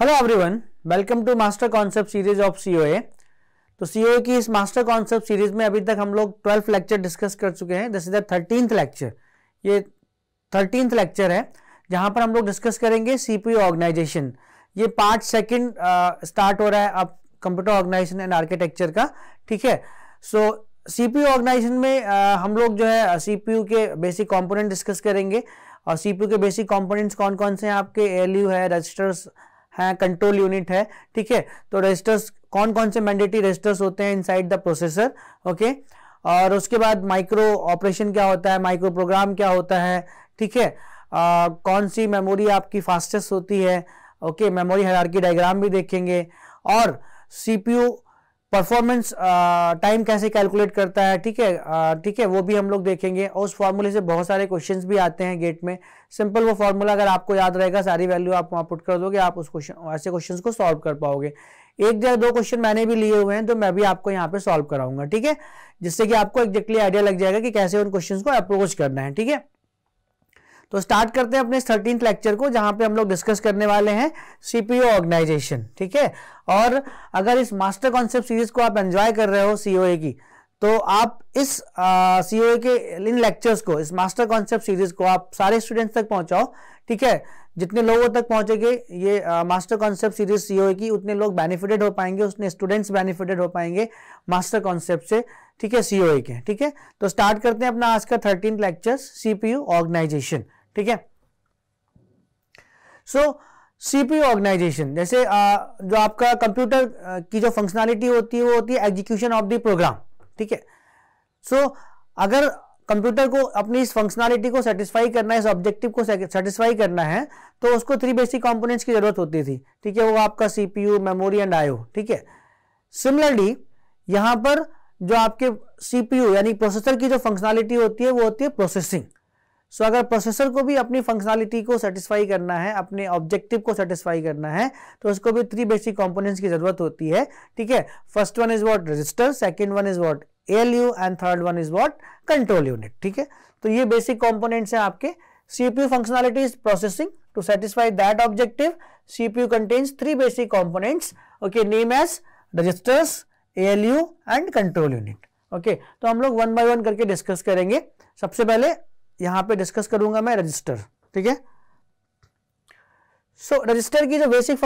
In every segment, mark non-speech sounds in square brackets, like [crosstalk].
Hello everyone welcome to master concept series of C O A तो C O A की इस master concept series में अभी तक हम लोग ट्वेल्थ लेक्चर डिस्कस कर चुके हैं this is the thirteenth lecture ये थर्टींथ लेक्चर है जहां पर हम लोग डिस्कस करेंगे सीपीयू ऑर्गेनाइजेशन ये पार्ट सेकंड स्टार्ट हो रहा है अब कंप्यूटर ऑर्गेनाइजेशन एंड आर्किटेक्चर का ठीक है सो सीपीयू ऑर्गेनाइजेशन में uh, हम लोग जो है सीपीयू के बेसिक कंपोनेंट डिस्कस करेंगे और सीपीयू के बेसिक कंपोनेंट्स कौन कौन से हैं आपके एलयू है रजिस्टर्स है कंट्रोल यूनिट है ठीक है तो रजिस्टर्स कौन कौन से मैंडेटरी रजिस्टर्स होते हैं इनसाइड द प्रोसेसर ओके और उसके बाद माइक्रो ऑपरेशन क्या होता है माइक्रो प्रोग्राम क्या होता है ठीक है कौन सी मेमोरी आपकी फास्टेस्ट होती है ओके मेमोरी हरारकी डायग्राम भी देखेंगे और सीपीयू परफॉर्मेंस टाइम कैसे कैलकुलेट करता है ठीक है ठीक है वो भी हम लोग देखेंगे और उस फॉर्मूले से बहुत सारे क्वेश्चंस भी आते हैं गेट में सिंपल वो फॉर्मूला अगर आपको याद रहेगा सारी वैल्यू आप वहाँ पुट कर दोगे आप उस क्वेश्चन ऐसे क्वेश्चंस को सॉल्व कर पाओगे एक या दो क्वेश्चन मैंने भी लिए हुए हैं तो मैं भी आपको यहाँ पे सॉल्व कराऊंगा ठीक है जिससे कि आपको एग्जैक्टली आइडिया लग जाएगा कि कैसे उन क्वेश्चन को अप्रोच करना है ठीक है तो स्टार्ट करते हैं अपने थर्टीन लेक्चर को जहां पे हम लोग डिस्कस करने वाले हैं सीपीओ ऑर्गेनाइजेशन ठीक है और अगर इस मास्टर कॉन्सेप्ट सीरीज को आप एंजॉय कर रहे हो सीओए की तो आप इस सी ओ के इन लेक्चर्स को इस मास्टर कॉन्सेप्ट सीरीज को आप सारे स्टूडेंट्स तक पहुंचाओ ठीक है जितने लोगों तक पहुंचेगे ये master concept series C O की उतने लोग बेनिफिटेड हो पाएंगे उतने स्टूडेंट्स बेनिफिटेड हो पाएंगे मास्टर कॉन्सेप्ट से ठीक है सी के ठीक है तो स्टार्ट करते हैं अपना आज का thirteen lecture C P U organisation ठीक है सो सीपीयू ऑर्गेनाइजेशन जैसे आ, जो आपका कंप्यूटर की जो फंक्शनैलिटी होती है वो होती है एग्जीक्यूशन ऑफ द प्रोग्राम ठीक है सो अगर कंप्यूटर को अपनी इस फंक्शनैलिटी को सेटिस्फाई करना है इस ऑब्जेक्टिव को सेटिस्फाई करना है तो उसको थ्री बेसिक कंपोनेंट्स की जरूरत होती थी ठीक है वो आपका सीपीयू मेमोरी एंड आईओ ठीक है सिमिलरली यहां पर जो आपके सीपीयू यानी प्रोसेसर की जो फंक्शनैलिटी होती है वो होती है प्रोसेसिंग सो अगर प्रोसेसर को भी अपनी फंक्शनलिटी को सेटिस्फाई करना है अपने ऑब्जेक्टिव को सेटिस्फाई करना है तो उसको भी थ्री बेसिक कॉम्पोनेंट्स की जरूरत होती है ठीक है first one is what register second one is what A L U and third one is what control unit ठीक है तो ये बेसिक कॉम्पोनेंट्स हैं आपके CPU functionality is processing to satisfy that objective CPU contains three basic components okay name as registers ALU and control unit okay तो हम लोग one by one करके डिस्कस करेंगे सबसे पहले यहां पे डिस्कस करूंगा मैं रजिस्टर ठीक है सो रजिस्टर की जो बेसिक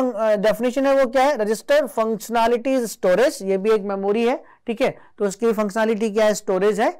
डेफिनेशन है वो क्या है रजिस्टर फंक्शनैलिटी स्टोरेज ये भी एक मेमोरी है ठीक है तो उसकी फंक्शनैलिटी क्या है स्टोरेज है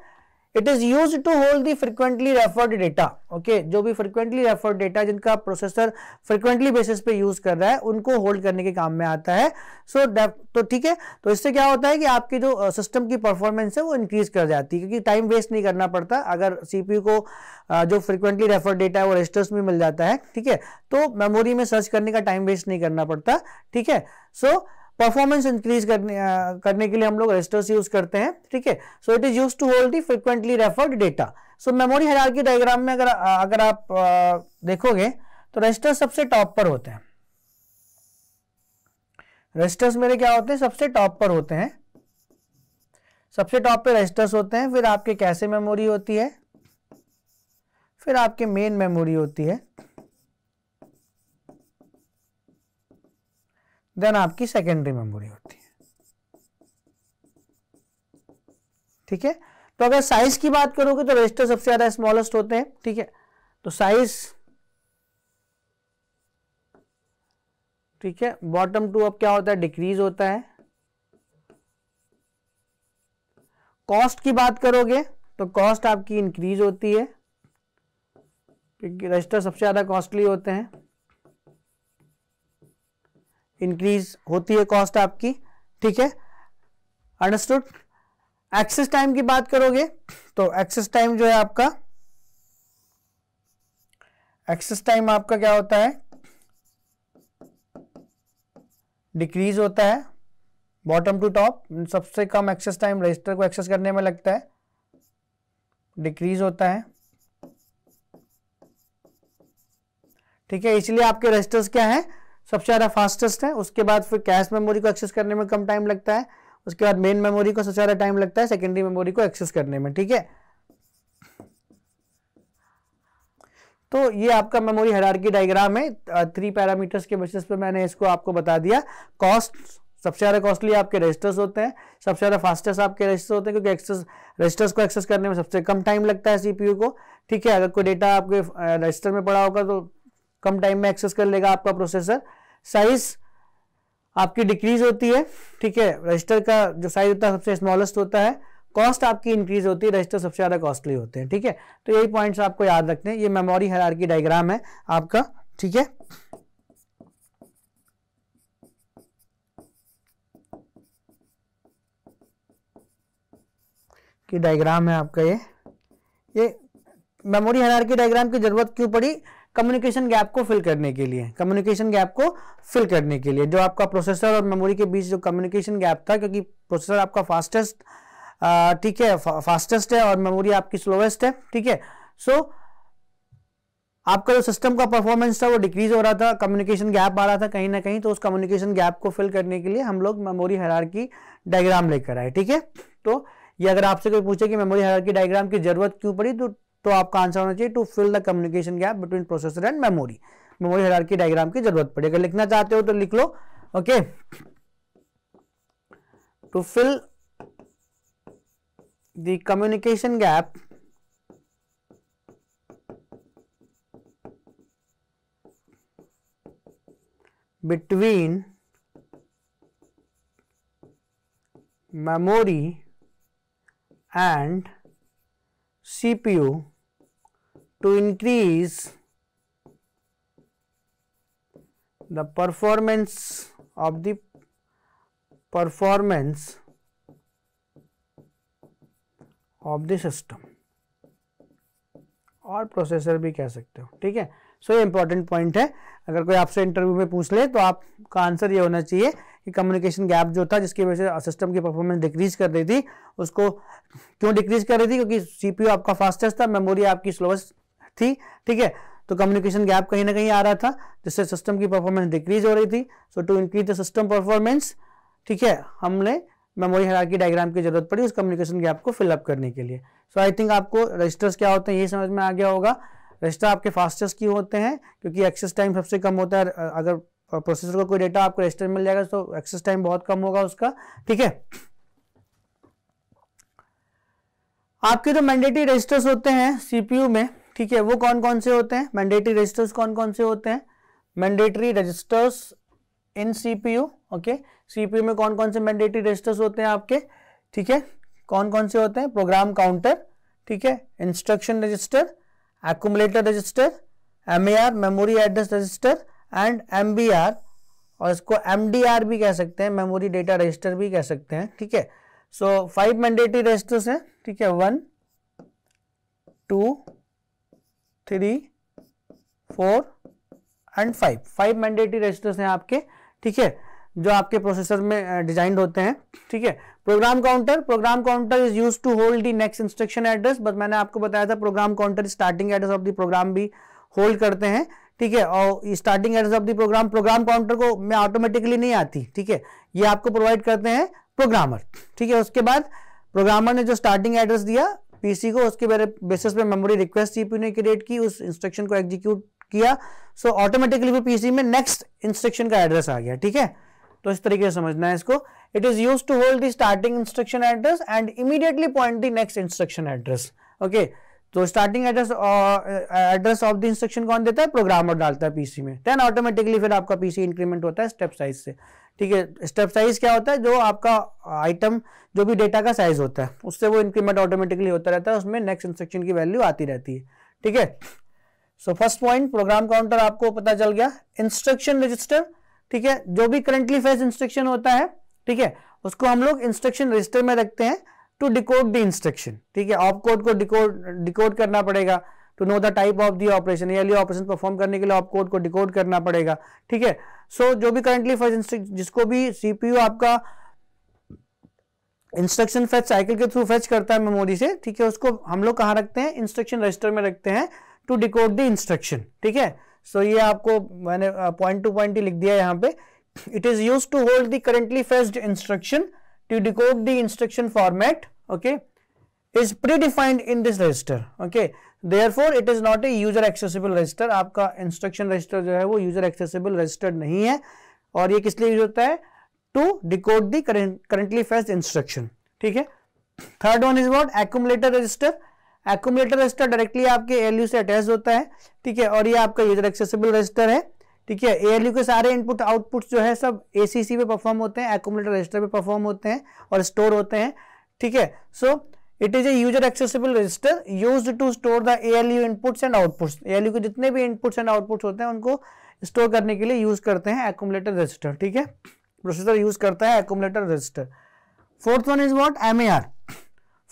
it is use to hold the frequently referred data okay जो भी फ्रिक्वेंटली रेफर्ड डेटा जिनका प्रोसेसर फ्रिक्वेंटली बेसिस पे यूज कर रहा है उनको होल्ड करने के काम में आता है सो so, तो ठीक है तो इससे क्या होता है कि आपकी जो सिस्टम की परफॉर्मेंस है वो इंक्रीज कर जाती है क्योंकि टाइम वेस्ट नहीं करना पड़ता अगर सीपीयू को जो फ्रिक्वेंटली रेफर्ड डेटा है वो रजिस्टर्स में मिल जाता है ठीक है तो मेमोरी में सर्च करने का टाइम वेस्ट नहीं करना पड़ता ठीक है सो so, परफॉर्मेंस इंक्रीज करने आ, करने के लिए हम लोग रजिस्टर्स यूज करते हैं ठीक है so it is use to hold the frequently referred data so memory hierarchy diagram में अगर अगर आप आ, देखोगे तो रजिस्टर्स सबसे टॉप पर होते हैं रजिस्टर्स मेरे क्या होते हैं सबसे टॉप पर होते हैं सबसे टॉप पे रजिस्टर्स होते हैं फिर आपके कैसे मेमोरी होती है फिर आपके मेन मेमोरी होती है देन आपकी सेकेंडरी मेमोरी होती है ठीक है तो अगर साइज की बात करोगे तो रजिस्टर सबसे ज्यादा स्मॉलेस्ट होते हैं ठीक है तो साइज ठीक है बॉटम टू अब क्या होता है डिक्रीज होता है कॉस्ट की बात करोगे तो कॉस्ट आपकी इंक्रीज होती है क्योंकि रजिस्टर सबसे ज्यादा कॉस्टली होते हैं इंक्रीज होती है कॉस्ट आपकी ठीक है अंडरस्टूड एक्सेस टाइम की बात करोगे तो एक्सेस टाइम जो है आपका एक्सेस टाइम आपका क्या होता है डिक्रीज होता है बॉटम टू टॉप सबसे कम एक्सेस टाइम रजिस्टर को एक्सेस करने में लगता है डिक्रीज होता है ठीक है इसलिए आपके रजिस्टर्स क्या हैं सबसे ज़्यादा फास्टेस्ट है उसके बाद फिर कैश मेमोरी को एक्सेस करने में कम टाइम लगता है उसके बाद मेन मेमोरी को सबसे ज़्यादा टाइम लगता है सेकेंडरी मेमोरी को एक्सेस करने में ठीक है तो ये आपका मेमोरी हरार की डायग्राम है थ्री पैरामीटर्स के बेसिस पे मैंने इसको आपको बता दिया कॉस्ट सबसे ज़्यादा कॉस्टली आपके रजिस्टर्स होते हैं सबसे ज़्यादा फास्टेस्ट आपके रजिस्टर्स होते हैं क्योंकि एक्सेस रजिस्टर्स को एक्सेस करने में सबसे कम टाइम लगता है सीपीयू को ठीक है अगर कोई डेटा आपके रजिस्टर में पड़ा होगा तो कम टाइम में एक्सेस कर लेगा आपका प्रोसेसर साइज आपकी डिक्रीज होती है ठीक है रजिस्टर का जो साइज होता है सबसे स्मॉलेस्ट होता है कॉस्ट आपकी इंक्रीज होती है रजिस्टर सबसे ज़्यादा कॉस्टली होते हैं ठीक है तो यही पॉइंट्स आपको याद रखने हैं ये मेमोरी हरार की डायग्राम है आपका ठीक है कि डायग्राम है आपका ये ये मेमोरी हरार की डायग्राम की जरूरत क्यों पड़ी कम्युनिकेशन गैप को फिल करने के लिए कम्युनिकेशन गैप को फिल करने के लिए जो आपका प्रोसेसर और मेमोरी के बीच जो कम्युनिकेशन गैप था क्योंकि प्रोसेसर आपका फास्टेस्ट ठीक है फास्टेस्ट है और मेमोरी आपकी स्लोएस्ट है ठीक है सो आपका जो सिस्टम का परफॉर्मेंस था वो डिक्रीज हो रहा था कम्युनिकेशन गैप आ रहा था कहीं ना कहीं तो उस कम्युनिकेशन गैप को फिल करने के लिए हम लोग मेमोरी हरार की डायग्राम लेकर आए ठीक है तो ये अगर आपसे कोई पूछे कि मेमोरी हरार की डायग्राम की जरूरत क्यों पड़ी तो तो आपका आंसर होना चाहिए to fill the communication gap between processor and memory memory की डायग्राम की जरूरत पड़ी अगर लिखना चाहते हो तो लिख लो okay to fill the communication gap between memory and C P U to increase the performance of the performance of the system और प्रोसेसर भी कह सकते हो ठीक है सो ये इंपॉर्टेंट पॉइंट है अगर कोई आपसे इंटरव्यू में पूछ ले तो आपका आंसर ये होना चाहिए कि कम्युनिकेशन गैप जो था जिसकी वजह से सिस्टम की परफॉर्मेंस डिक्रीज कर रही थी उसको क्यों डिक्रीज कर रही थी क्योंकि सीपीयू आपका फास्टेस्ट था मेमोरी आपकी स्लोएस्ट थी ठीक है तो कम्युनिकेशन गैप कहीं ना कहीं आ रहा था जिससे सिस्टम की परफॉर्मेंस डिक्रीज हो रही थी so to increase the system performance ठीक है हमने मेमोरी हरा की डायग्राम की जरूरत पड़ी उस कम्युनिकेशन गैप को फिलअप करने के लिए सो आई थिंक आपको रजिस्टर्स क्या होते हैं ये समझ में आ गया होगा रजिस्टर आपके फास्टेस्ट क्यों होते हैं क्योंकि एक्सेस टाइम सबसे कम होता है अगर प्रोसेसर का को कोई डेटा आपको रजिस्टर मिल जाएगा तो एक्सेस टाइम बहुत कम होगा उसका ठीक है आपके जो तो मैंडेटरी रजिस्टर्स होते हैं सीपीयू में ठीक है वो कौन कौन से होते हैं मैंडेटरी रजिस्टर्स कौन कौन से होते हैं mandatory registers in C P U okay C P U में कौन कौन से मैंडेटरी रजिस्टर्स होते हैं आपके ठीक है कौन कौन से होते हैं प्रोग्राम काउंटर ठीक है instruction register accumulator register M memory address register and M और इसको एम भी कह सकते हैं मेमोरी डेटा रजिस्टर भी कह सकते हैं ठीक है सो फाइव मैंडेटरी रजिस्टर्स हैं ठीक है one two three four and five five mandatory registers हैं आपके ठीक है जो आपके प्रोसेसर में डिजाइंड होते हैं ठीक है program counter program counter is use to hold the next instruction address but मैंने आपको बताया था program counter starting address of the program भी होल्ड करते हैं ठीक है और starting address of the program program counter को मैं ऑटोमेटिकली नहीं आती ठीक है ये आपको प्रोवाइड करते हैं प्रोग्रामर ठीक है उसके बाद प्रोग्रामर ने जो स्टार्टिंग एड्रेस दिया पीसी को उसके बेसिस पे मेमोरी रिक्वेस्ट सीपीयू ने क्रिएट की उस इंस्ट्रक्शन को एग्जीक्यूट किया सो ऑटोमेटिकली वो पीसी में नेक्स्ट इंस्ट्रक्शन का एड्रेस आ गया ठीक है तो इस तरीके से समझना है इसको it is use to hold the starting instruction address and immediately point the next instruction address okay तो starting address address of the instruction कौन देता है प्रोग्रामर डालता है पीसी में देन ऑटोमेटिकली फिर आपका पीसी इंक्रीमेंट होता है स्टेप साइज से ठीक है स्टेप साइज क्या होता है जो आपका आइटम जो भी डेटा का साइज होता है उससे वो इंक्रीमेंट ऑटोमेटिकली होता रहता है उसमें नेक्स्ट इंस्ट्रक्शन की वैल्यू आती रहती है ठीक है so first point program counter आपको पता चल गया इंस्ट्रक्शन रजिस्टर ठीक है जो भी करंटली फेस इंस्ट्रक्शन होता है ठीक है उसको हम लोग इंस्ट्रक्शन रजिस्टर में रखते हैं टू डिकोड द इंस्ट्रक्शन ठीक है ऑप कोड को डिकोड डिकोड करना पड़ेगा to know the type of the operation या ऑपरेशन परफॉर्म करने के लिए ऑप कोड को डिकोड करना पड़ेगा ठीक है सो so, जो भी करंटली फर्स्ट जिसको भी सीपीयू आपका इंस्ट्रक्शन फेच साइकिल के थ्रू फेच करता है मेमोरी से ठीक है उसको हम लोग कहाँ रखते हैं इंस्ट्रक्शन रजिस्टर में रखते हैं टू डिकोड द इंस्ट्रक्शन ठीक है सो so, ये आपको मैंने पॉइंट टू पॉइंट ही लिख दिया यहाँ पे it is use to hold the currently fetched instruction to decode the instruction format okay is predefined in this register okay therefore it is not a user accessible register आपका instruction register जो है वो user accessible register नहीं है और ये किस लिए यूज होता है to decode the currently fetched instruction ठीक है third one is what accumulator register accumulator register directly आपके एलयू से अटैच होता है ठीक है और ये आपका यूजर एक्सेसिबल रजिस्टर है ठीक है एलयू के सारे इनपुट आउटपुट जो है सब एसीसी पे परफॉर्म होते हैं एक्यूमलेटर रजिस्टर पे परफॉर्म होते हैं और स्टोर होते हैं ठीक है so so, it is a user accessible register use to store the ALU inputs and outputs ALU के जितने भी इनपुट्स एंड आउटपुट्स होते हैं उनको स्टोर करने के लिए यूज करते हैं एकोमलेटर रजिस्टर ठीक है प्रोसेसर यूज करता है accumulator register fourth one is what M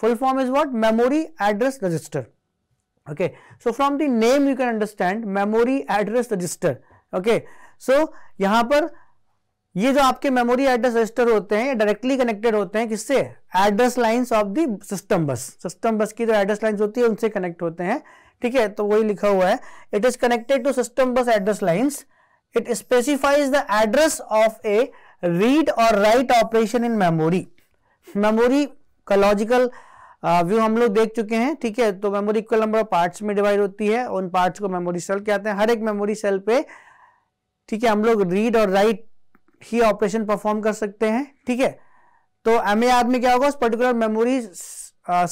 full form is what memory address register okay so from the name you can understand memory address register okay so yahan पर ये जो आपके memory address register होते हैं directly connected होते हैं किससे address lines of the system bus system bus की जो एड्रेस लाइंस होती है उनसे कनेक्ट होते हैं ठीक है तो वही लिखा हुआ है it is connected to system bus address lines it specifies the address of a read और write operation in memory memory का लॉजिकल व्यू uh, हम लोग देख चुके हैं ठीक है तो मेमोरी इक्वल नंबर ऑफ पार्ट्स में डिवाइड होती है उन पार्ट्स को मेमोरी सेल कहते हैं हर एक मेमोरी सेल पे ठीक है हम लोग रीड और राइट ही ऑपरेशन परफॉर्म कर सकते हैं ठीक है तो एम याद में क्या होगा उस पर्टिकुलर मेमोरी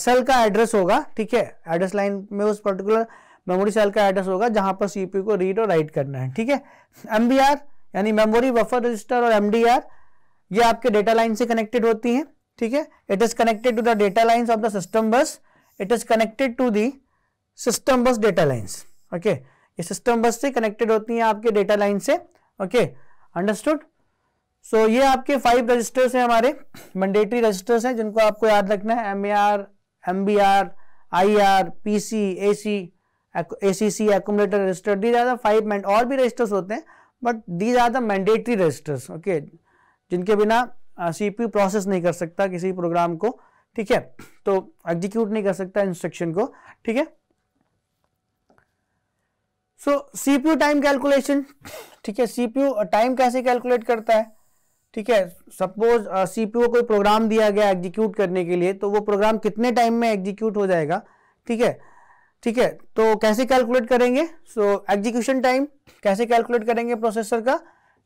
सेल का एड्रेस होगा ठीक है एड्रेस लाइन में उस पर्टिकुलर मेमोरी सेल का एड्रेस होगा जहां पर सीपी को रीड और राइट करना है ठीक है एम यानी मेमोरी वफर रजिस्टर और एम ये आपके डेटा लाइन से कनेक्टेड होती है ठीक है it is connected to the data lines of the system bus it is connected to the system bus data lines okay ये सिस्टम बस से कनेक्टेड होती हैं आपके डेटा लाइन से ओके अंडरस्टूड सो so, ये आपके फाइव रजिस्टर्स हैं हमारे मैंडेटरी रजिस्टर्स हैं जिनको आपको याद रखना है M A R M B R I R P C A C A C C accumulator register दी ज़्यादा फाइव मैंड और भी रजिस्टर्स होते हैं बट दी ज़्यादा मैंडेटरी रजिस्टर्स ओके जिनके बिना सी पी प्रोसेस नहीं कर सकता किसी प्रोग्राम को ठीक है तो एग्जीक्यूट नहीं कर सकता इंस्ट्रक्शन को ठीक है सो सीपीयू टाइम कैलकुलेशन ठीक है सीपीयू टाइम कैसे कैलकुलेट करता है ठीक है सपोज uh, सीपीओ कोई प्रोग्राम दिया गया एग्जीक्यूट करने के लिए तो वो प्रोग्राम कितने टाइम में एग्जीक्यूट हो जाएगा ठीक है ठीक है तो कैसे कैलकुलेट करेंगे सो एग्जीक्यूशन टाइम कैसे कैलकुलेट करेंगे प्रोसेसर का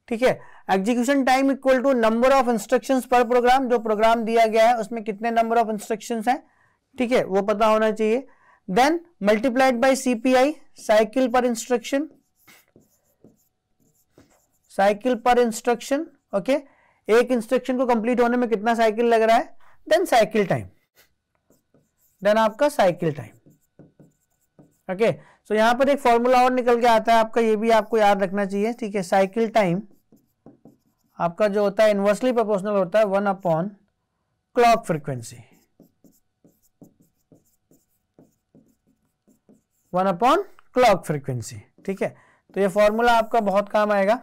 ठीक है execution time equal to number of instructions per program जो प्रोग्राम दिया गया है उसमें कितने नंबर ऑफ इंस्ट्रक्शंस हैं ठीक है वो पता होना चाहिए then multiplied by CPI cycle per instruction cycle per instruction okay okay? एक इंस्ट्रक्शन को कंप्लीट होने में कितना साइकिल लग रहा है देन साइकिल टाइम देन आपका साइकिल टाइम ओके सो यहां पर एक फॉर्मूला और निकल के आता है आपका ये भी आपको याद रखना चाहिए ठीक है साइकिल टाइम आपका जो होता है इनवर्सली प्रोपोर्शनल होता है one upon clock frequency one upon clock frequency ठीक है तो ये फॉर्मूला आपका बहुत काम आएगा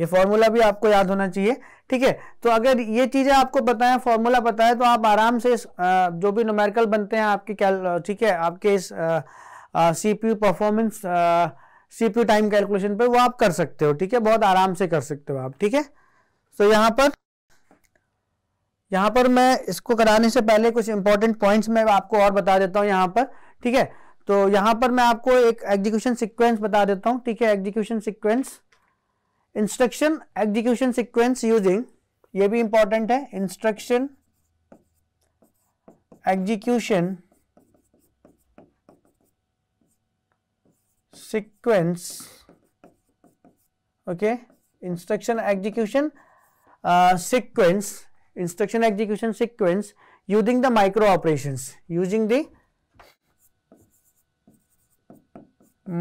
ये फॉर्मूला भी आपको याद होना चाहिए ठीक है तो अगर ये चीज़ें आपको बताएं फॉर्मूला बताएं तो आप आराम से इस जो भी नोमेरिकल बनते हैं आपके क्या ठीक है आपके इस C P performance C P time calculation पे वो आप कर सकते हो ठीक है बहुत आराम से कर सकते हो आप ठीक है तो यहाँ पर यहाँ पर मैं इसको कराने से पहले कुछ इंपॉर्टेंट पॉइंट्स मैं आपको और बता देता हूँ यहाँ पर ठीक है तो यहाँ पर मैं आपको एक एग्जीक्यूशन सिक्वेंस बता देता हूँ ठीक है execution sequence instruction execution sequence using ये भी इंपॉर्टेंट है instruction execution sequence okay instruction execution sequence instruction execution sequence using the micro operation using the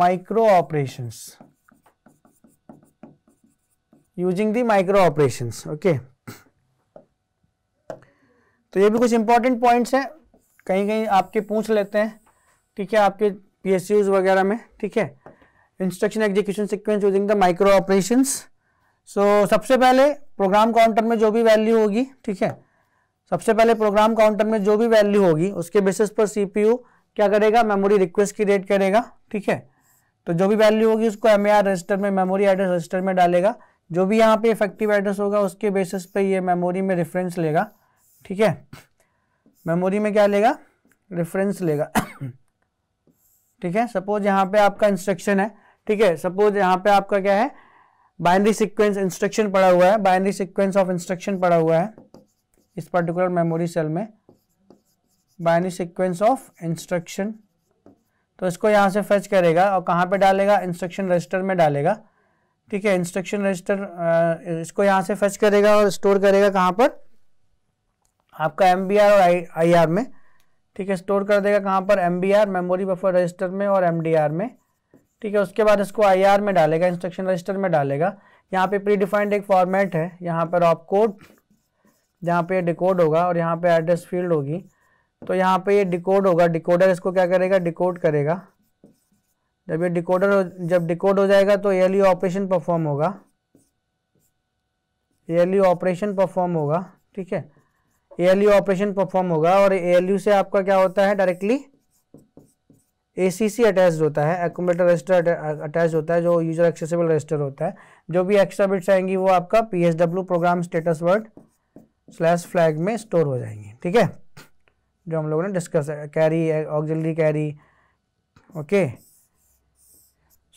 micro operations using the micro operation okay तो ये भी कुछ इंपॉर्टेंट पॉइंट्स हैं कहीं कहीं आपके पूछ लेते हैं ठीक है आपके पी वगैरह में ठीक है instruction execution sequence using the micro operation so सबसे पहले प्रोग्राम काउंटर में जो भी वैल्यू होगी ठीक है सबसे पहले प्रोग्राम काउंटर में जो भी वैल्यू होगी उसके बेसिस पर सीपीयू क्या करेगा मेमोरी रिक्वेस्ट की रेट करेगा ठीक है तो जो भी वैल्यू होगी उसको एम रजिस्टर में मेमोरी एड्रेस रजिस्टर में डालेगा जो भी यहाँ पे इफेक्टिव एड्रेस होगा उसके बेसिस पे ये मेमोरी में रेफरेंस लेगा ठीक है मेमोरी में क्या लेगा रेफरेंस लेगा [coughs] ठीक है सपोज यहाँ पे आपका इंस्ट्रक्शन है ठीक है सपोज यहाँ पे आपका क्या है बाइनरी सीक्वेंस इंस्ट्रक्शन पड़ा हुआ है बाइनरी सीक्वेंस ऑफ इंस्ट्रक्शन पड़ा हुआ है इस पर्टिकुलर मेमोरी सेल में बाइनरी सीक्वेंस ऑफ इंस्ट्रक्शन तो इसको यहाँ से फेच करेगा और कहाँ पे डालेगा इंस्ट्रक्शन रजिस्टर में डालेगा ठीक है इंस्ट्रक्शन रजिस्टर इसको यहाँ से फर्च करेगा और स्टोर करेगा कहाँ पर आपका एम बी आर और आई में ठीक है स्टोर कर देगा कहाँ पर M B R memory buffer register में और एम डी आर में ठीक है उसके बाद इसको आई आर में डालेगा इंस्ट्रक्शन रजिस्टर में डालेगा यहाँ पे प्री डिफाइंड एक फॉर्मेट है यहाँ पर ऑप कोड जहाँ पे डिकोड होगा और यहाँ पे एड्रेस फील्ड होगी तो यहाँ पे ये डिकोड होगा डिकोडर इसको क्या करेगा डिकोड करेगा जब ये डिकोडर जब डिकोड हो जाएगा तो एल ऑपरेशन परफॉर्म होगा एल ऑपरेशन परफॉर्म होगा ठीक है एल ऑपरेशन परफॉर्म होगा और एल से आपका क्या होता है डायरेक्टली ए सी सी अटैच होता है एकोमेटर रजिस्टर अटैच होता है जो यूजर एक्सेसिबल रजिस्टर होता है जो भी एक्स्ट्रा बिट्स आएंगी वो आपका P S W program status word slash flag में स्टोर हो जाएंगी ठीक है जो हम लोगों ने discuss carry auxiliary carry okay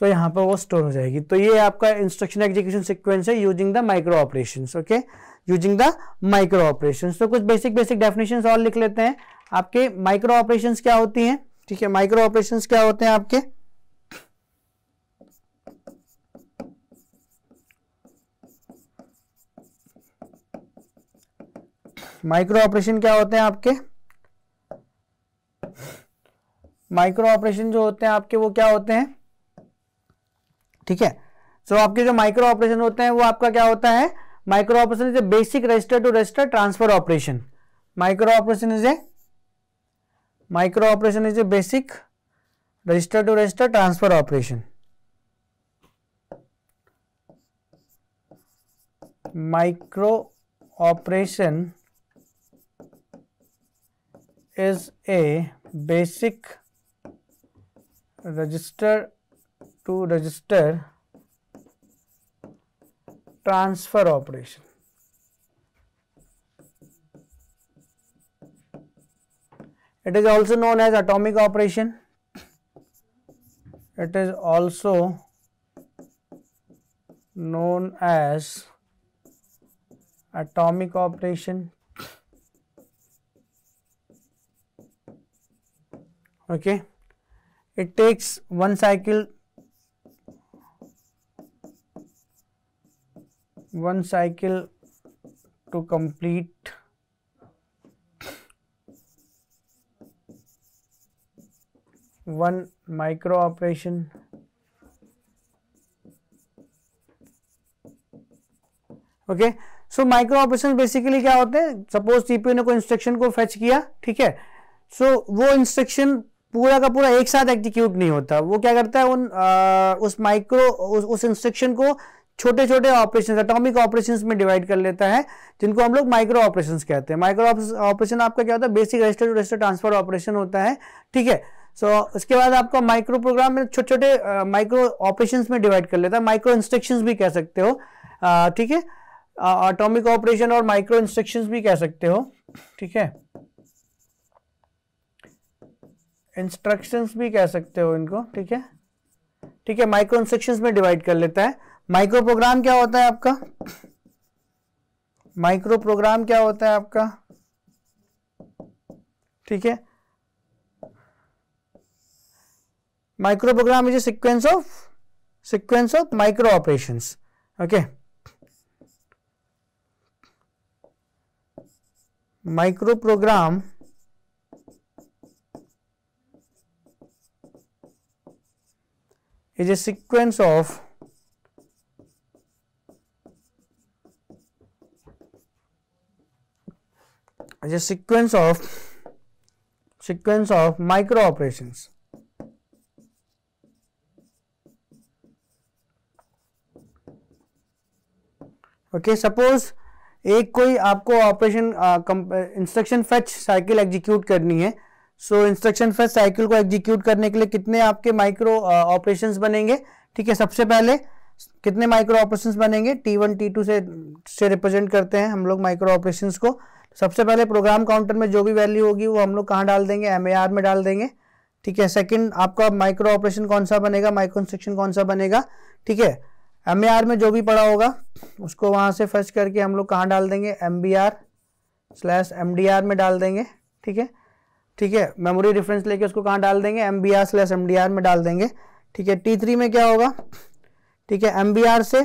तो यहाँ पर वो स्टोर हो जाएगी तो ये आपका इंस्ट्रक्शन एग्जीक्यूशन सिक्वेंस है using the micro operation okay using the micro operation तो कुछ बेसिक बेसिक डेफिनेशन और लिख लेते हैं आपके माइक्रो ऑपरेशन क्या होती हैं ठीक है माइक्रो ऑपरेशन क्या होते हैं आपके माइक्रो ऑपरेशन क्या होते हैं आपके माइक्रो ऑपरेशन जो होते हैं आपके वो क्या होते हैं ठीक है सो so, आपके जो माइक्रो ऑपरेशन होते हैं वो आपका क्या होता है micro operation is a basic register to register transfer operation micro operation is a micro operation is a basic register to register transfer operation micro operation is a basic register to register transfer operation. It is also known as atomic operation. It is also known as atomic operation. Okay. It takes one cycle one cycle to complete one micro operation okay so micro operation basically क्या होते हैं suppose CPU ने कोई instruction को fetch किया ठीक है so so, वो इंस्ट्रक्शन पूरा का पूरा एक साथ एग्जीक्यूट नहीं होता वो क्या करता है उन आ, उस माइक्रो उस, उस इंस्ट्रक्शन को छोटे छोटे ऑपरेशन अटोमिक ऑपरेशन में डिवाइड कर लेता है जिनको हम लोग माइक्रो ऑपरेशन कहते हैं माइक्रो ऑपरेशन आपका क्या होता है basic register to register transfer operation होता है ठीक है सो so, उसके बाद आपका माइक्रो प्रोग्राम में छोटे छोटे माइक्रो ऑपरेशन में डिवाइड कर लेता है माइक्रो इंस्ट्रक्शन भी कह सकते हो ठीक है ऑटोमिक ऑपरेशन और माइक्रो इंस्ट्रक्शन भी कह सकते हो ठीक है इंस्ट्रक्शंस भी कह सकते हो इनको ठीक है ठीक है माइक्रो इंस्ट्रक्शंस में डिवाइड कर लेता है माइक्रो प्रोग्राम क्या होता है आपका माइक्रो प्रोग्राम क्या होता है आपका ठीक है micro program is a sequence of sequence of micro operations okay micro program is a sequence of as a sequence of sequence of micro operations okay okay, suppose एक कोई आपको operation instruction fetch cycle execute करनी है सो instruction fetch cycle को execute करने के लिए कितने आपके माइक्रो ऑपरेशंस uh, बनेंगे ठीक है सबसे पहले कितने माइक्रो ऑपरेशन बनेंगे टी टी टू से से रिप्रेजेंट करते हैं हम लोग माइक्रो ऑपरेशंस को सबसे पहले प्रोग्राम काउंटर में जो भी वैल्यू होगी वो हम लोग कहाँ डाल देंगे एम में डाल देंगे ठीक है सेकंड आपका माइक्रो ऑपरेशन कौन सा बनेगा माइक्रो इंस्ट्रक्शन कौन सा बनेगा ठीक है एम में जो भी पड़ा होगा उसको वहाँ से फर्च करके हम लोग कहाँ डाल देंगे एम स्लैश एम में डाल देंगे ठीक है ठीक है मेमोरी रेफरेंस लेके उसको कहाँ डाल देंगे एम स्लैश एम में डाल देंगे ठीक है टी में क्या होगा ठीक है एम से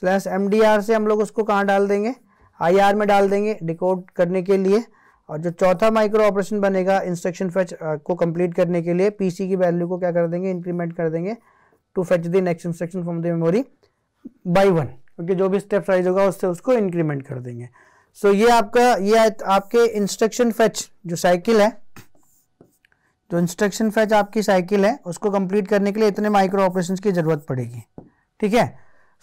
स्लैश एम से हम लोग उसको कहाँ डाल देंगे आई में डाल देंगे डिकोड करने के लिए और जो चौथा माइक्रो ऑपरेशन बनेगा इंस्ट्रक्शन फेच को कंप्लीट करने के लिए पीसी की वैल्यू को क्या कर देंगे इंक्रीमेंट कर देंगे to fetch the next instruction from the memory by one क्योंकि जो भी स्टेप साइज होगा उससे उसको इंक्रीमेंट कर देंगे सो so, ये आपका ये आपके इंस्ट्रक्शन फेच जो साइकिल है जो इंस्ट्रक्शन फैच आपकी साइकिल है उसको कंप्लीट करने के लिए इतने माइक्रो ऑपरेशन की ज़रूरत पड़ेगी ठीक है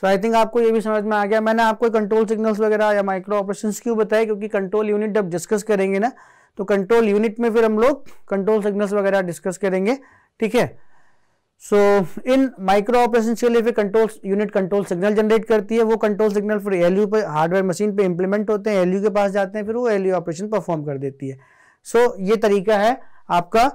सो आई थिंक आपको ये भी समझ में आ गया मैंने आपको कंट्रोल सिग्नल्स वगैरह या माइक्रो ऑपरेशन क्यों बताया क्योंकि कंट्रोल यूनिट जब डिस्कस करेंगे ना तो कंट्रोल यूनिट में फिर हम लोग कंट्रोल सिग्नल्स वगैरह डिस्कस करेंगे ठीक है सो इन माइक्रो ऑपरेशन के लिए फिर control unit control signal generate करती है वो कंट्रोल सिग्नल फिर एल पर हार्डवेयर मशीन पे इंप्लीमेंट होते हैं एल के पास जाते हैं फिर वो एल ऑपरेशन परफॉर्म कर देती है सो so, ये तरीका है आपका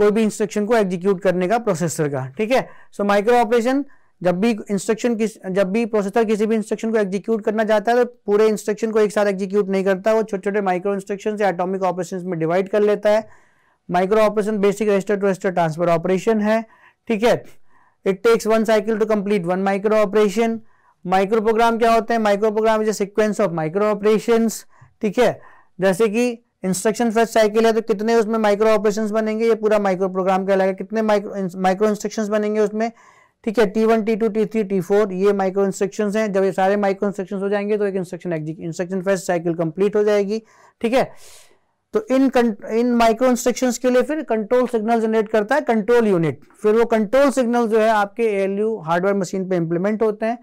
कोई भी इंस्ट्रक्शन को एग्जीक्यूट करने का प्रोसेसर का ठीक है सो माइक्रो ऑपरेशन जब भी इंस्ट्रक्शन किस जब भी प्रोसेसर किसी भी इंस्ट्रक्शन को एग्जीक्यूट करना चाहता है तो पूरे इंस्ट्रक्शन को एक साथ एग्जीक्यूट नहीं करता वो छोटे छोटे माइक्रो इंस्ट्रक्शन या एटॉमिक ऑपरेशन में डिवाइड कर लेता है micro operation basic register to register transfer operation है ठीक है it takes one cycle to complete one micro operation micro program क्या होते हैं micro program is a sequence of micro operation ठीक है जैसे कि इंस्ट्रक्शन फेस साइकिल है तो कितने उसमें माइक्रो ऑपरेशन बनेंगे ये पूरा माइक्रो प्रोग्राम कहलाएगा कितने माइक्रो माइक्रो इंस्ट्रक्शन बनेंगे उसमें ठीक है T one T two T three T four ये माइक्रो इंस्ट्रक्शन हैं जब ये सारे माइक्रो इंस्ट्रक्शन हो जाएंगे तो एक instruction instruction fetch cycle complete हो जाएगी ठीक है तो इन इन माइक्रो इंस्ट्रक्शन के लिए फिर कंट्रोल सिग्नल जनरेट करता है कंट्रोल यूनिट फिर वो कंट्रोल सिग्नल जो है आपके यू हार्डवेयर मशीन पर इंप्लीमेंट होते हैं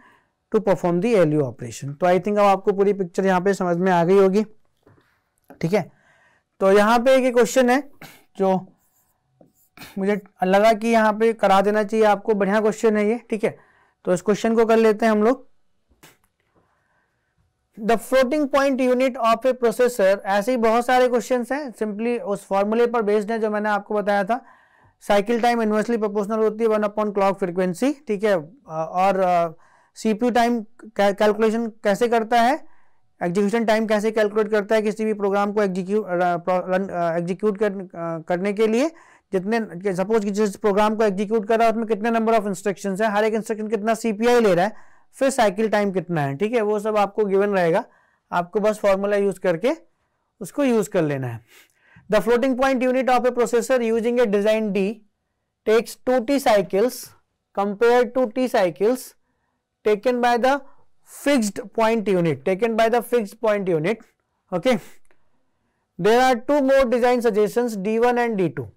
to perform the U operation तो आई थिंक अब आपको पूरी पिक्चर यहाँ पे समझ में आ गई होगी ठीक है तो यहाँ पे एक क्वेश्चन है जो मुझे लगा कि यहाँ पे करा देना चाहिए आपको बढ़िया क्वेश्चन है ये ठीक है तो इस क्वेश्चन को कर लेते हैं हम लोग the floating point unit of a processor ऐसे ही बहुत सारे क्वेश्चन हैं सिंपली उस फॉर्मूले पर बेस्ड है जो मैंने आपको बताया था साइकिल टाइम इन्वर्सली प्रोपोर्शनल होती है वन अपॉन क्लॉक फ्रिक्वेंसी ठीक है और सीपीयू टाइम कैलकुलेशन कैसे करता है एग्जीक्यूशन टाइम कैसे कैलकुलेट करता है किसी भी प्रोग्राम को एग्जीक्यूट एग्जीक्यूट कर, करने के लिए जितने सपोज कि जिस प्रोग्राम को एग्जीक्यूट कर रहा है उसमें कितने नंबर ऑफ इंस्ट्रक्शन है हर एक इंस्ट्रक्शन कितना सीपीआई ले रहा है फिर साइकिल टाइम कितना है ठीक है वो सब आपको गिवन रहेगा आपको बस फॉर्मूला यूज करके उसको यूज कर लेना है the floating point unit of a processor using a design D takes two T cycles compare to T cycles taken by the fixed point unit taken by the fixed point unit okay there are two more design suggestions d1 and d2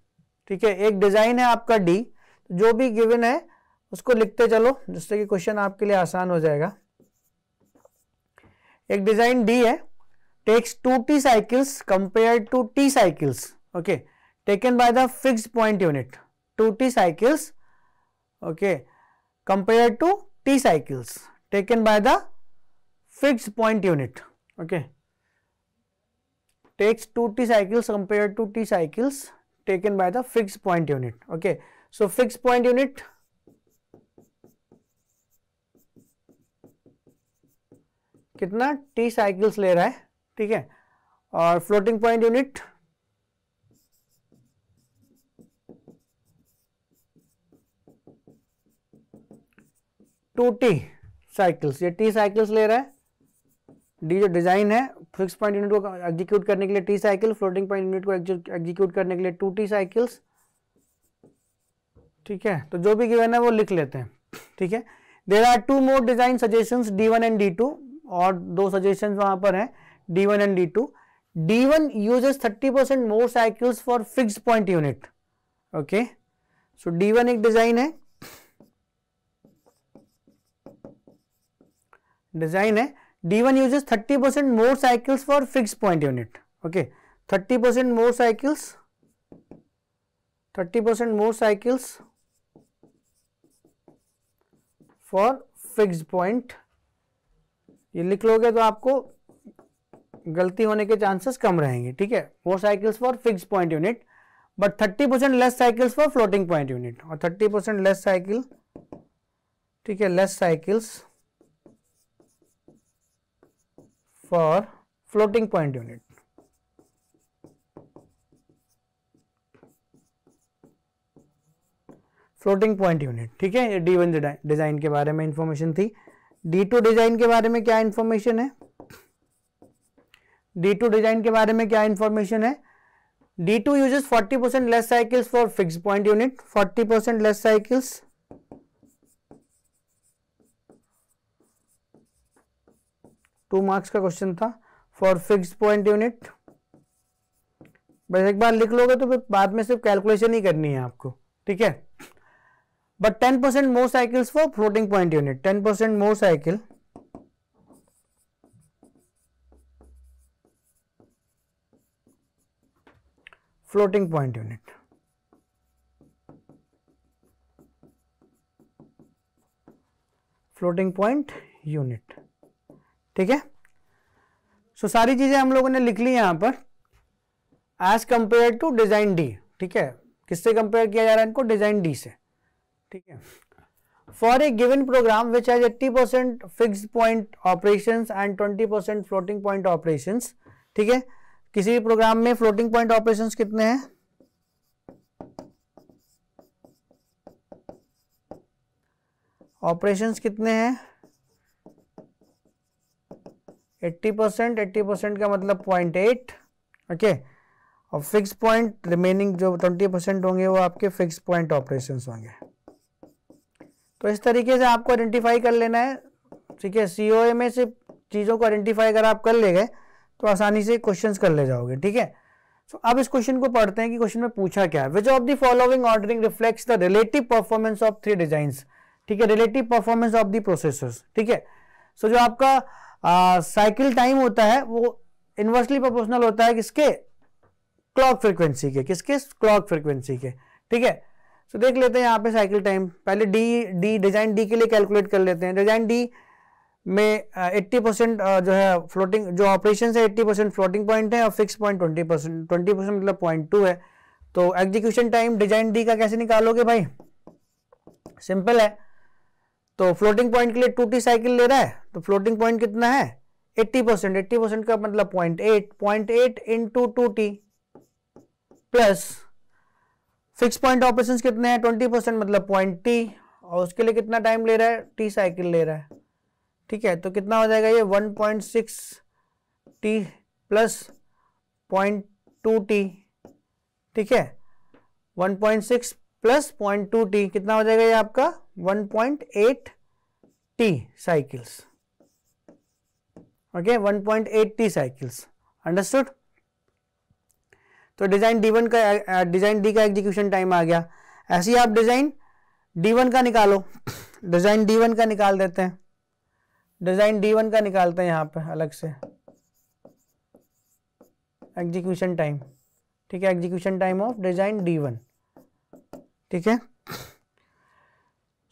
ठीक है एक design है आपका d जो भी given है उसको लिखते चलो जिससे कि क्वेश्चन आपके लिए आसान हो जाएगा एक डिजाइन डी है takes 2t cycles compared to t cycles okay taken by the fixed point unit 2t cycles okay compared to t cycles taken by the fixed point unit okay takes 2t cycles compared to t cycles taken by the fixed point unit okay so fixed point unit कितना T cycles ले रहा है ठीक है और floating point unit two T cycles ये T cycles ले रहा है डी जो डिजाइन है फिक्स पॉइंट यूनिट को एग्जीक्यूट करने के लिए T cycle floating point unit को एग्जीक्यूट करने के लिए टू टी साइकिल्स ठीक है तो जो भी गिवन है वो लिख लेते हैं ठीक है there are two more design suggestion D one and D two और दो सजेशन वहां पर है D one and D two D one uses thirty percent more cycles for fix point unit okay so D one एक design है design है D one uses thirty percent more cycles for fix point unit okay thirty percent more cycles thirty percent more cycles for fix point ये लिख लोगे तो आपको गलती होने के चांसेस कम रहेंगे ठीक है more cycles for fix point unit but thirty percent less cycles for floating point unit और थर्टी परसेंट लेस साइकिल ठीक है less cycles for floating point unit. Floating point unit ठीक है डी वन डिजाइन के बारे में information थी D to design के बारे में क्या इंफॉर्मेशन है डी टू डिजाइन के बारे में क्या इंफॉर्मेशन है D two uses percent less cycles for fix point unit forty percent less cycles two marks का क्वेश्चन था फॉर फिक्स पॉइंट यूनिट बस एक बार लिख लोगे तो फिर बाद में सिर्फ कैलकुलेशन ही करनी है आपको ठीक है but ten percent more cycle for floating point unit ten percent more cycle floating point unit floating point unit ठीक है सो सारी चीज़ें हम लोगों ने लिख ली यहां पर as compare to design D ठीक है किससे कंपेयर किया जा रहा है इनको डिज़ाइन डी से ठीक है for a given program which has 80 percent fix point operation and 20 percent floating point operation ठीक है किसी भी प्रोग्राम में फ्लोटिंग पॉइंट ऑपरेशन कितने हैं ऑपरेशंस कितने हैं एट्टी परसेंट एट्टी परसेंट का मतलब पॉइंट एट ओके और फिक्स पॉइंट रिमेनिंग जो ट्वेंटी परसेंट होंगे वो आपके फिक्स पॉइंट ऑपरेशन होंगे तो इस तरीके से आपको आइडेंटिफाई कर लेना है ठीक है सी में से चीज़ों को आइडेंटिफाई अगर आप कर ले गए तो आसानी से क्वेश्चंस कर ले जाओगे ठीक है तो अब इस क्वेश्चन को पढ़ते हैं कि क्वेश्चन में पूछा क्या है which of the following ordering reflects the relative performance of three design ठीक है relative performance of the processors ठीक है सो जो आपका साइकिल टाइम होता है वो इन्वर्सली प्रोपोर्शनल होता है किसके क्लॉक फ्रिक्वेंसी के किसके क्लॉक फ्रिक्वेंसी के ठीक है तो देख लेते हैं यहाँ पे साइकिल टाइम पहले डी डी डिजाइन डी के लिए कैलकुलेट कर लेते हैं डिजाइन डी में एट्टी परसेंट जो है फ्लोटिंग जो ऑपरेशन है एट्टी परसेंट फ्लोटिंग पॉइंट है और fix point twenty percent twenty percent मतलब पॉइंट टू है तो एग्जीक्यूशन टाइम डिजाइन डी का कैसे निकालोगे भाई सिंपल है तो फ्लोटिंग पॉइंट के लिए टू टी साइकिल ले रहा है तो फ्लोटिंग पॉइंट कितना है एट्टी परसेंट एट्टी परसेंट का मतलब point eight point eight into two T plus fix point operation कितने हैं ट्वेंटी परसेंट मतलब पॉइंट टी और उसके लिए कितना टाइम ले रहा है टी साइकिल ले रहा है ठीक है तो कितना हो जाएगा ये one point six T plus point two T ठीक है one point six plus point two T कितना हो जाएगा ये आपका one point eight T cycles okay one point eight T cycles understood तो डिजाइन डी वन का डिजाइन डी का एग्जीक्यूशन टाइम आ गया ऐसे ही आप डिजाइन डी वन का निकालो डिजाइन डी वन का निकाल देते हैं डिजाइन डी वन का निकालते हैं यहां पे अलग से एग्जीक्यूशन टाइम ठीक है execution time of design D one ठीक है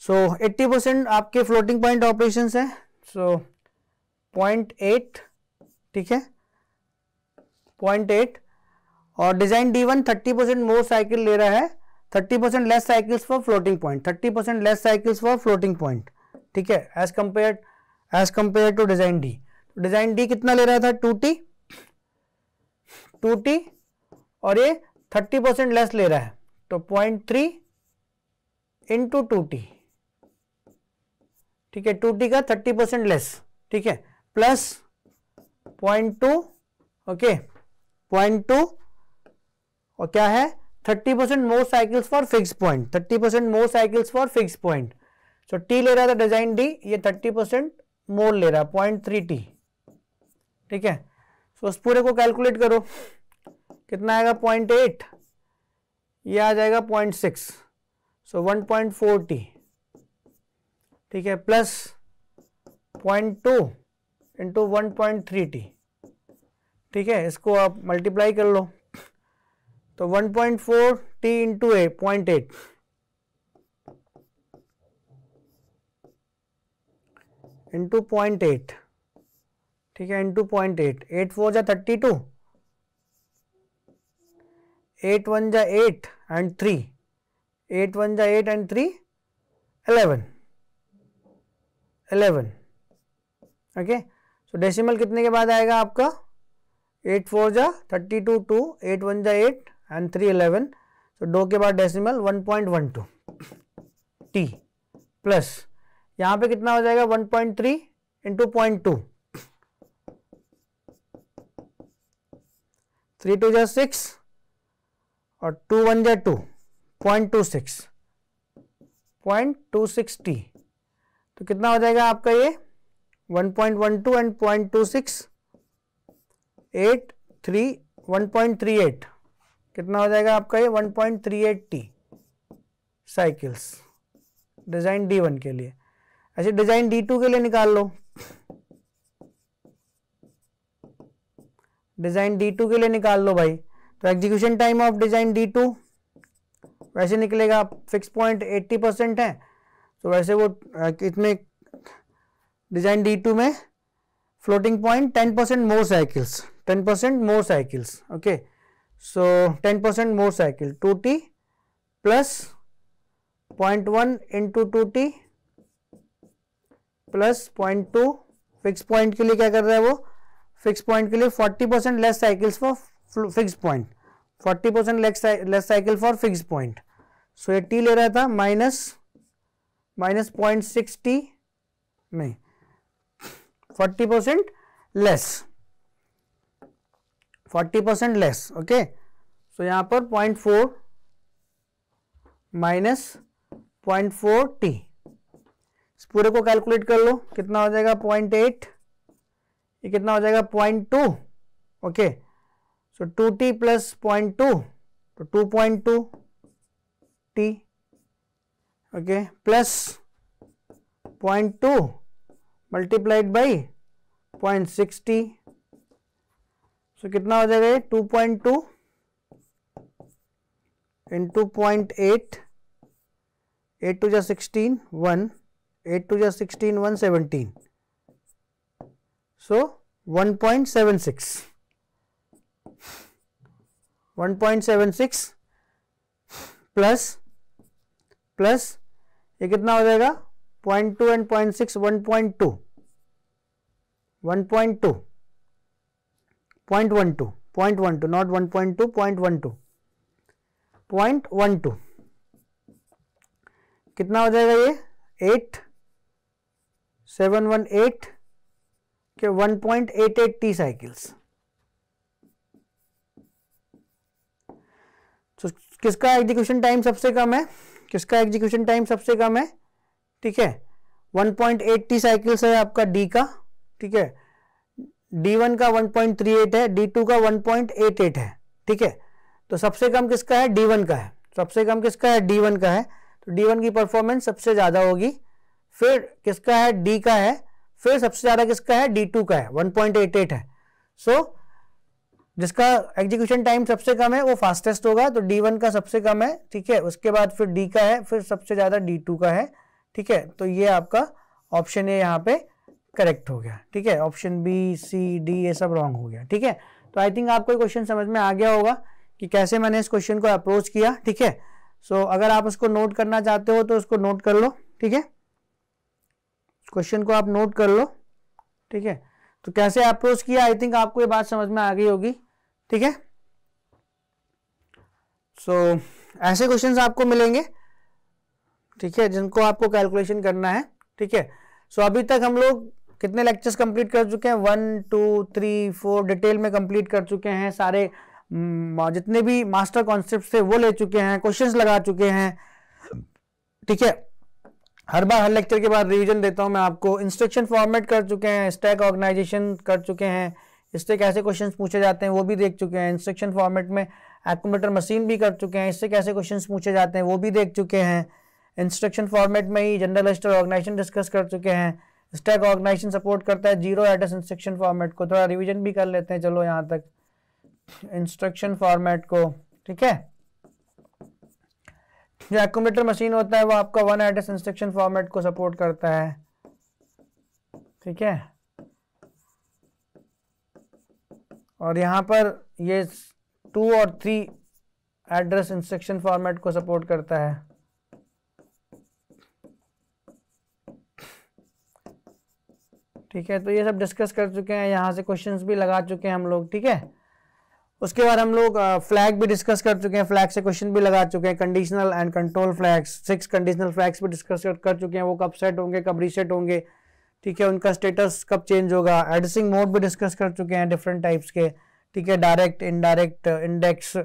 सो एट्टी परसेंट आपके फ्लोटिंग पॉइंट ऑपरेशन है सो पॉइंट एट ठीक है पॉइंट एट और design D one thirty percent more cycle ले रहा है thirty percent less cycles for floating point thirty percent less cycles for floating point ठीक है as compare as compare to design D design D कितना ले रहा था टू टी टू टी और ये थर्टी परसेंट लेस ले रहा है तो point three into two T ठीक है टू टी का थर्टी परसेंट लेस ठीक है plus point two okay point two और क्या है thirty percent more cycles for fix point thirty percent more cycles for fix point so T ले रहा था डिजाइन डी ये थर्टी परसेंट मोर ले रहा है पॉइंट थ्री टी ठीक है सो so, उस पूरे को कैलकुलेट करो कितना आएगा पॉइंट एट ये आ जाएगा point six so four T ठीक है plus point two into one point three T ठीक है इसको आप मल्टीप्लाई कर लो तो one point four T into a point eight into point eight ठीक है into point eight eight four जा थर्टी टू एट वन जा eight and three eight one जा 8 and eleven 11 okay so decimal कितने के बाद आएगा आपका एट फोर जा thirty two two eight one जा eight and three eleven so दो के बाद decimal one point one two T plus यहां पे कितना हो जाएगा one point three into point two three two जा सिक्स और टू वन जा two point two six point two six T तो कितना हो जाएगा आपका ये one point one two and point two six eight three one point three eight कितना हो जाएगा आपका ये one point three eight T cycles design D one के लिए अच्छा डिजाइन डी टू के लिए निकाल लो डिजाइन डी टू के लिए निकाल लो भाई तो execution time of design D two वैसे निकलेगा फिक्स पॉइंट एट्टी परसेंट है तो वैसे वो इसमें डिजाइन डी टू में floating point 10% percent more 10% ten percent more cycles 10% so ten 2t more cycle two T plus point two fix point के लिए क्या कर रहा है वो फिक्स पॉइंट के लिए 40 percent less cycles for fix point forty percent less cycle for fix point so ये टी ले रहा था minus minus point six T में forty percent less forty percent less okay so यहां पर point four minus point four T इस पूरे को कैलकुलेट कर लो कितना हो जाएगा पॉइंट एट ये कितना हो जाएगा point two okay so two T plus point two तो two point two T okay plus point two multiplied by point six T so कितना हो जाएगा ये two point two in two point eight eight two जै sixteen one eight two जै sixteen one seventeen so one point seven six 1.76 plus plus ये कितना हो जाएगा point two and point six one point to one point two point one two point one two not one point two point one two point one two कितना हो जाएगा ये eight seven one eight के one point eight eight T cycles किसका execution time सबसे कम है किसका एग्जीक्यूशन टाइम सबसे कम है ठीक है 1.80 साइकिल्स है आपका डी का ठीक है डी वन का 1.38 है डी टू का 1.88 है ठीक है तो सबसे कम किसका है डी वन का है सबसे कम किसका है डी वन का है तो डी वन की परफॉर्मेंस सबसे ज़्यादा होगी फिर किसका है डी का है फिर सबसे ज़्यादा किसका है डी टू का है एट है सो so, जिसका एग्जीक्यूशन टाइम सबसे कम है वो फास्टेस्ट होगा तो वन का सबसे कम है ठीक है उसके बाद फिर डी का है फिर सबसे ज़्यादा टू का है ठीक है तो ये आपका ऑप्शन ए यहाँ पे करेक्ट हो गया ठीक है ऑप्शन बी सी डी ये सब रॉन्ग हो गया ठीक है तो आई थिंक आपको क्वेश्चन समझ में आ गया होगा कि कैसे मैंने इस क्वेश्चन को अप्रोच किया ठीक है सो so, अगर आप उसको नोट करना चाहते हो तो उसको नोट कर लो ठीक है क्वेश्चन को आप नोट कर लो ठीक है तो कैसे अप्रोच किया आई थिंक आपको ये बात समझ में आ गई होगी ठीक है सो so, ऐसे क्वेश्चन आपको मिलेंगे ठीक है जिनको आपको कैलकुलेशन करना है ठीक है सो अभी तक हम लोग कितने लेक्चर्स कंप्लीट कर चुके हैं one two three four detail में कंप्लीट कर चुके हैं सारे हम्म, जितने भी मास्टर कॉन्सेप्ट थे वो ले चुके हैं क्वेश्चंस लगा चुके हैं ठीक है हर बार हर लेक्चर के बाद रिवीजन देता हूं मैं आपको इंस्ट्रक्शन फॉर्मेट कर चुके हैं स्टैक ऑर्गेनाइजेशन कर चुके हैं इससे कैसे क्वेश्चंस पूछे जाते हैं वो भी देख चुके हैं इंस्ट्रक्शन फॉर्मेट में एक्यूमुलेटर मशीन भी कर चुके हैं इससे कैसे क्वेश्चंस पूछे जाते हैं वो भी देख चुके हैं इंस्ट्रक्शन फॉर्मेट में ही जनरल रजिस्टर ऑर्गेनाइजेशन डिस्कस कर चुके हैं स्टैक ऑर्गेनाइजेशन सपोर्ट करता है जीरो एड्रेस इंस्ट्रक्शन फॉर्मेट को थोड़ा रिविजन भी कर लेते हैं चलो यहाँ तक इंस्ट्रक्शन फॉर्मेट को ठीक है जो एकोमीटर मशीन होता है वो आपका वन एड्रेस इंस्ट्रक्शन फॉर्मेट को सपोर्ट करता है ठीक है और यहाँ पर ये टू और थ्री एड्रेस इंस्ट्रक्शन फॉर्मेट को सपोर्ट करता है ठीक है तो ये सब डिस्कस कर चुके हैं यहाँ से क्वेश्चंस भी लगा चुके हैं हम लोग ठीक है उसके बाद हम लोग फ्लैग भी डिस्कस कर चुके हैं फ्लैग से क्वेश्चन भी लगा चुके हैं conditional and control flags six conditional flags भी डिस्कस कर चुके हैं वो कब सेट होंगे कब रीसेट होंगे ठीक है उनका स्टेटस कब चेंज होगा एडिसिंग मोड भी डिस्कस कर चुके हैं डिफरेंट टाइप्स के ठीक है डायरेक्ट इनडायरेक्ट इंडेक्स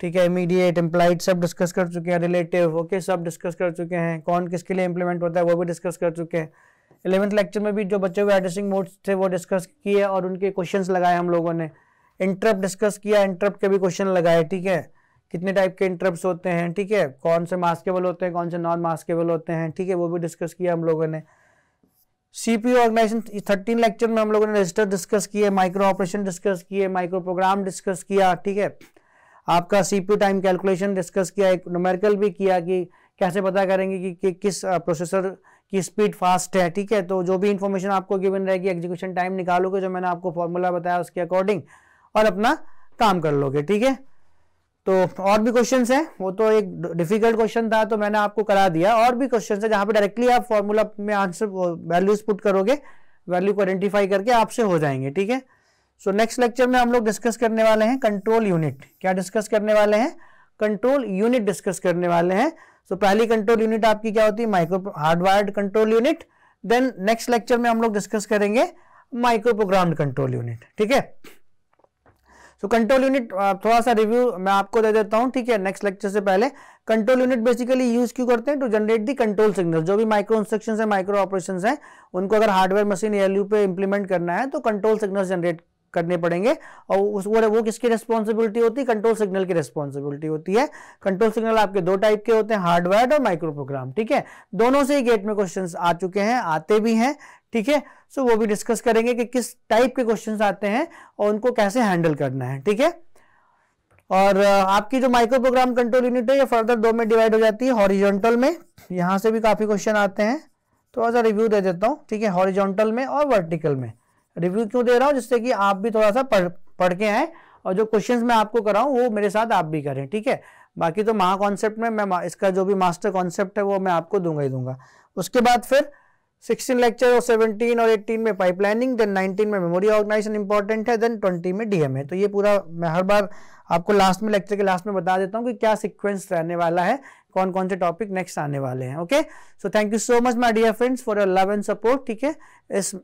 ठीक है इमीडिएट इम्प्लाइड सब डिस्कस कर चुके हैं रिलेटिव ओके सब डिस्कस कर चुके हैं कौन किसके लिए इंप्लीमेंट होता है वो भी डिस्कस कर चुके हैं इलेवंथ लेक्चर में भी जो बच्चों हुए एड्रेसिंग मोड्स थे वो डिस्कस किए और उनके क्वेश्चंस लगाए हम लोगों ने इंटरप डिस्कस किया इंटरप्ट के भी क्वेश्चन लगाए ठीक है कितने टाइप के इंटरप्स होते हैं ठीक है कौन से मास्केबल होते हैं कौन से नॉन मास्केबल होते हैं ठीक है वो भी डिस्कस किया हम लोगों ने सीपी ऑर्गेनाइजेशन थर्टीन लेक्चर में हम लोगों ने रजिस्टर डिस्कस किए माइक्रो ऑपरेशन डिस्कस किए माइक्रो प्रोग्राम डिस्कस किया ठीक है आपका सीपी टाइम कैलकुलेशन डिस्कस किया एक नोमेरिकल भी किया कि कैसे पता करेंगे कि, कि किस प्रोसेसर की स्पीड फास्ट है ठीक है तो जो भी इन्फॉर्मेशन आपको गिवन रहेगी एग्जीक्यूशन टाइम निकालोगे जो मैंने आपको फॉर्मूला बताया उसके अकॉर्डिंग और अपना काम कर लोगे ठीक है तो और भी क्वेश्चन है वो तो एक डिफिकल्ट क्वेश्चन था तो मैंने आपको करा दिया और भी क्वेश्चन है जहां पे डायरेक्टली आप फॉर्मूला में आंसर वैल्यूज पुट करोगे वैल्यू को आइडेंटिफाई करके आपसे हो जाएंगे ठीक है सो नेक्स्ट लेक्चर में हम लोग डिस्कस करने वाले हैं कंट्रोल यूनिट क्या डिस्कस करने वाले हैं कंट्रोल यूनिट डिस्कस करने वाले हैं सो so, पहली कंट्रोल यूनिट आपकी क्या होती है micro hardwired control unit then next lecture में हम लोग डिस्कस करेंगे माइक्रो प्रोग्राम कंट्रोल यूनिट ठीक है सो कंट्रोल यूनिट थोड़ा सा रिव्यू मैं आपको दे देता हूँ ठीक है नेक्स्ट लेक्चर से पहले कंट्रोल यूनिट बेसिकली यूज क्यों करते हैं to generate the control signal जो भी माइक्रो इंस्ट्रक्शन है माइक्रो ऑपरेशन है उनको अगर हार्डवेयर मशीन एल पे इंप्लीमेंट करना है तो कंट्रोल सिग्नल जनरेट करने पड़ेंगे और उस वो वो किसकी रिस्पॉन्सिबिलिटी होती है कंट्रोल सिग्नल की रिस्पॉन्सिबिलिटी होती है कंट्रोल सिग्नल आपके दो टाइप के होते हैं हार्डवायर्ड और माइक्रो प्रोग्राम ठीक है दोनों से ही गेट में क्वेश्चन आ चुके हैं आते भी हैं ठीक है सो वो भी डिस्कस करेंगे कि किस टाइप के क्वेश्चन आते हैं और उनको कैसे हैंडल करना है ठीक है और आपकी जो माइक्रो प्रोग्राम कंट्रोल यूनिट है ये फर्दर दो में डिवाइड हो जाती है हॉरिजोंटल में यहाँ से भी काफ़ी क्वेश्चन आते हैं थोड़ा सा रिव्यू दे देता हूँ ठीक है हॉरिजोनटल में और वर्टिकल में रिव्यू क्यों दे रहा हूँ जिससे कि आप भी थोड़ा सा पढ़ पढ़ के आएँ और जो क्वेश्चन मैं आपको कराऊँ वो मेरे साथ आप भी करें ठीक है बाकी तो महा कॉन्सेप्ट में मैं इसका जो भी मास्टर कॉन्सेप्ट है वो मैं आपको दूंगा ही दूंगा उसके बाद फिर 16 लेक्चर और 17 और 18 में पाइपलाइनिंग देन 19 में मेमोरी ऑर्गेनाइजेशन इंपॉर्टेंट है देन 20 में डीएम है तो ये पूरा मैं हर बार आपको लास्ट में लेक्चर के लास्ट में बता देता हूँ कि क्या सिक्वेंस रहने वाला है कौन कौन से टॉपिक नेक्स्ट आने वाले हैं okay so thank you so much my dear friends for your love and support ठीक है इस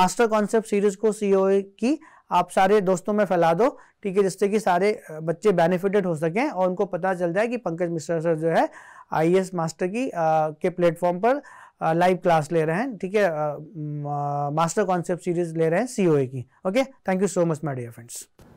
मास्टर कॉन्सेप्ट सीरीज को सीओ की आप सारे दोस्तों में फैला दो ठीक है जिससे कि सारे बच्चे बेनिफिटेड हो सकें और उनको पता चल जाए कि पंकज मिश्रा सर जो है आई मास्टर e की आ, के प्लेटफॉर्म पर लाइव क्लास ले रहे हैं ठीक है मास्टर कॉन्सेप्ट सीरीज ले रहे हैं सीओए की okay thank you so much my dear friends